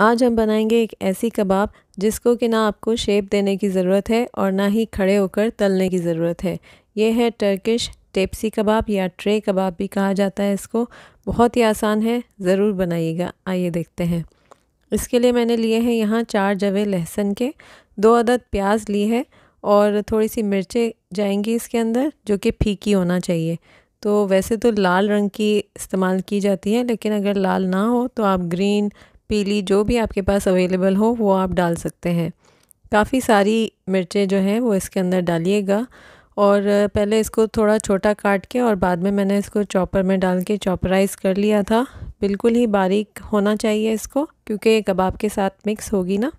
आज हम बनाएंगे एक ऐसी कबाब जिसको कि ना आपको शेप देने की ज़रूरत है और ना ही खड़े होकर तलने की ज़रूरत है ये है टर्किश टेप्सी कबाब या ट्रे कबाब भी कहा जाता है इसको बहुत ही आसान है ज़रूर बनाइएगा आइए देखते हैं इसके लिए मैंने लिए हैं यहाँ चार जवे लहसुन के दो अदद प्याज ली है और थोड़ी सी मिर्चें जाएंगी इसके अंदर जो कि फीकी होना चाहिए तो वैसे तो लाल रंग की इस्तेमाल की जाती है लेकिन अगर लाल ना हो तो आप ग्रीन पीली जो भी आपके पास अवेलेबल हो वो आप डाल सकते हैं काफ़ी सारी मिर्चें जो हैं वो इसके अंदर डालिएगा और पहले इसको थोड़ा छोटा काट के और बाद में मैंने इसको चॉपर में डाल के चॉपराइज़ कर लिया था बिल्कुल ही बारीक होना चाहिए इसको क्योंकि कबाब के साथ मिक्स होगी ना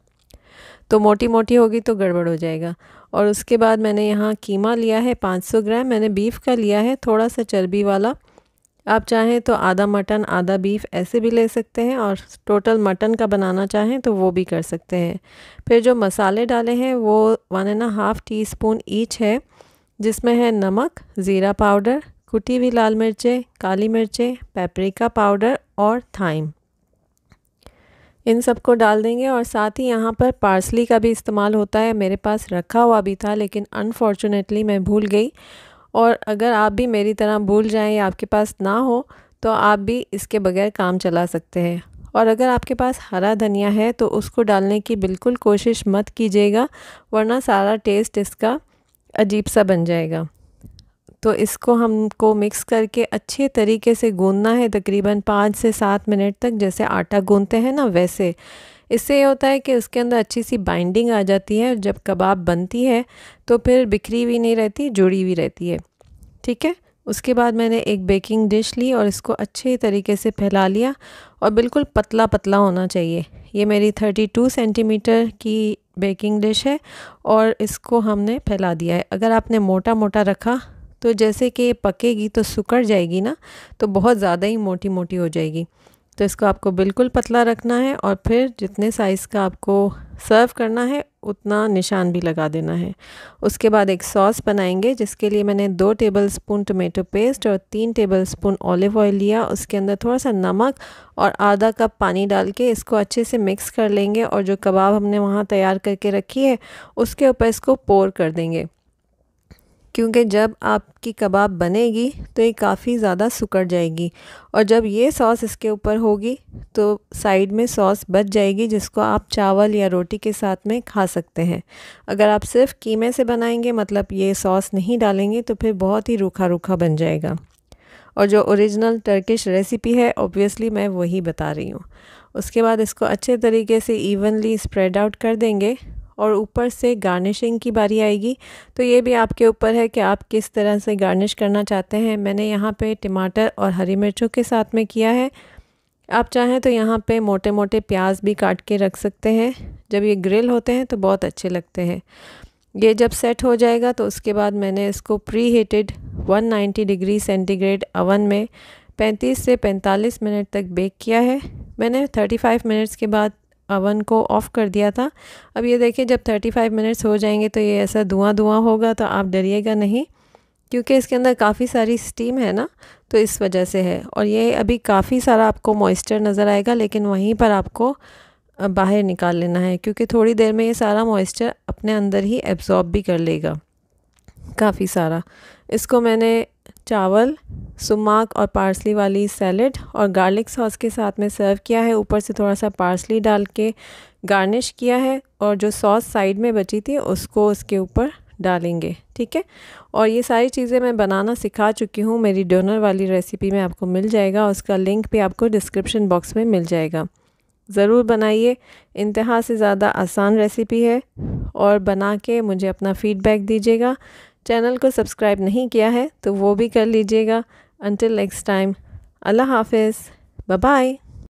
तो मोटी मोटी होगी तो गड़बड़ हो जाएगा और उसके बाद मैंने यहाँ कीमा लिया है 500 ग्राम मैंने बीफ का लिया है थोड़ा सा चर्बी वाला आप चाहें तो आधा मटन आधा बीफ ऐसे भी ले सकते हैं और टोटल मटन का बनाना चाहें तो वो भी कर सकते हैं फिर जो मसाले डाले हैं वो one and half teaspoon each है जिसमें है नमक ज़ीरा पाउडर कुटी हुई लाल मिर्चें काली मिर्चें पेपरिका पाउडर और थाइम इन सबको डाल देंगे और साथ ही यहाँ पर पार्सली का भी इस्तेमाल होता है मेरे पास रखा हुआ भी था लेकिन अनफॉर्चुनेटली मैं भूल गई और अगर आप भी मेरी तरह भूल जाएं या आपके पास ना हो तो आप भी इसके बगैर काम चला सकते हैं और अगर आपके पास हरा धनिया है तो उसको डालने की बिल्कुल कोशिश मत कीजिएगा वरना सारा टेस्ट इसका अजीब सा बन जाएगा तो इसको हमको मिक्स करके अच्छे तरीके से गूंदना है तकरीबन पाँच से सात मिनट तक जैसे आटा गूंदते हैं ना वैसे इससे ये होता है कि उसके अंदर अच्छी सी बाइंडिंग आ जाती है और जब कबाब बनती है तो फिर बिखरी हुई नहीं रहती जुड़ी हुई रहती है ठीक है उसके बाद मैंने एक बेकिंग डिश ली और इसको अच्छे तरीके से फैला लिया और बिल्कुल पतला पतला होना चाहिए ये मेरी 32 सेंटीमीटर की बेकिंग डिश है और इसको हमने फैला दिया है अगर आपने मोटा मोटा रखा तो जैसे कि ये पकेगी तो सुकड़ जाएगी ना तो बहुत ज़्यादा ही मोटी मोटी हो जाएगी तो इसको आपको बिल्कुल पतला रखना है और फिर जितने साइज़ का आपको सर्व करना है उतना निशान भी लगा देना है उसके बाद एक सॉस बनाएंगे जिसके लिए मैंने दो टेबलस्पून टोमेटो पेस्ट और तीन टेबलस्पून ऑलिव ऑयल लिया उसके अंदर थोड़ा सा नमक और आधा कप पानी डाल के इसको अच्छे से मिक्स कर लेंगे और जो कबाब हमने वहाँ तैयार करके रखी है उसके ऊपर इसको पोर कर देंगे क्योंकि जब आपकी कबाब बनेगी तो ये काफ़ी ज़्यादा सुकड़ जाएगी और जब ये सॉस इसके ऊपर होगी तो साइड में सॉस बच जाएगी जिसको आप चावल या रोटी के साथ में खा सकते हैं अगर आप सिर्फ कीमे से बनाएंगे मतलब ये सॉस नहीं डालेंगे तो फिर बहुत ही रूखा रूखा बन जाएगा और जो ओरिजिनल टर्किश रेसिपी है ऑब्वियसली मैं वही बता रही हूँ उसके बाद इसको अच्छे तरीके से इवनली स्प्रेड आउट कर देंगे और ऊपर से गार्निशिंग की बारी आएगी तो ये भी आपके ऊपर है कि आप किस तरह से गार्निश करना चाहते हैं मैंने यहाँ पे टमाटर और हरी मिर्चों के साथ में किया है आप चाहें तो यहाँ पे मोटे मोटे प्याज भी काट के रख सकते हैं जब ये ग्रिल होते हैं तो बहुत अच्छे लगते हैं ये जब सेट हो जाएगा तो उसके बाद मैंने इसको preheated one degree centigrade oven में 35 से 45 मिनट तक बेक किया है मैंने 35 मिनट्स के बाद अवन को ऑफ़ कर दिया था अब ये देखिए जब 35 मिनट्स हो जाएंगे तो ये ऐसा धुआं धुआं होगा तो आप डरिएगा नहीं क्योंकि इसके अंदर काफ़ी सारी स्टीम है ना तो इस वजह से है और ये अभी काफ़ी सारा आपको मॉइस्चर नज़र आएगा लेकिन वहीं पर आपको बाहर निकाल लेना है क्योंकि थोड़ी देर में ये सारा मॉइस्चर अपने अंदर ही एब्ज़ॉर्ब भी कर लेगा काफ़ी सारा इसको मैंने चावल सुमाक और पार्सली वाली सैलड और गार्लिक सॉस के साथ में सर्व किया है ऊपर से थोड़ा सा पार्सली डाल के गार्निश किया है और जो सॉस साइड में बची थी उसको उसके ऊपर डालेंगे ठीक है और ये सारी चीज़ें मैं बनाना सिखा चुकी हूँ मेरी डोनर वाली रेसिपी में आपको मिल जाएगा उसका लिंक भी आपको डिस्क्रिप्शन बॉक्स में मिल जाएगा ज़रूर बनाइए इंतहा से ज़्यादा आसान रेसिपी है और बना के मुझे अपना फ़ीडबैक दीजिएगा चैनल को सब्सक्राइब नहीं किया है तो वो भी कर लीजिएगा अनटिल नेक्स्ट टाइम अल्लाह हाफिज़ बाय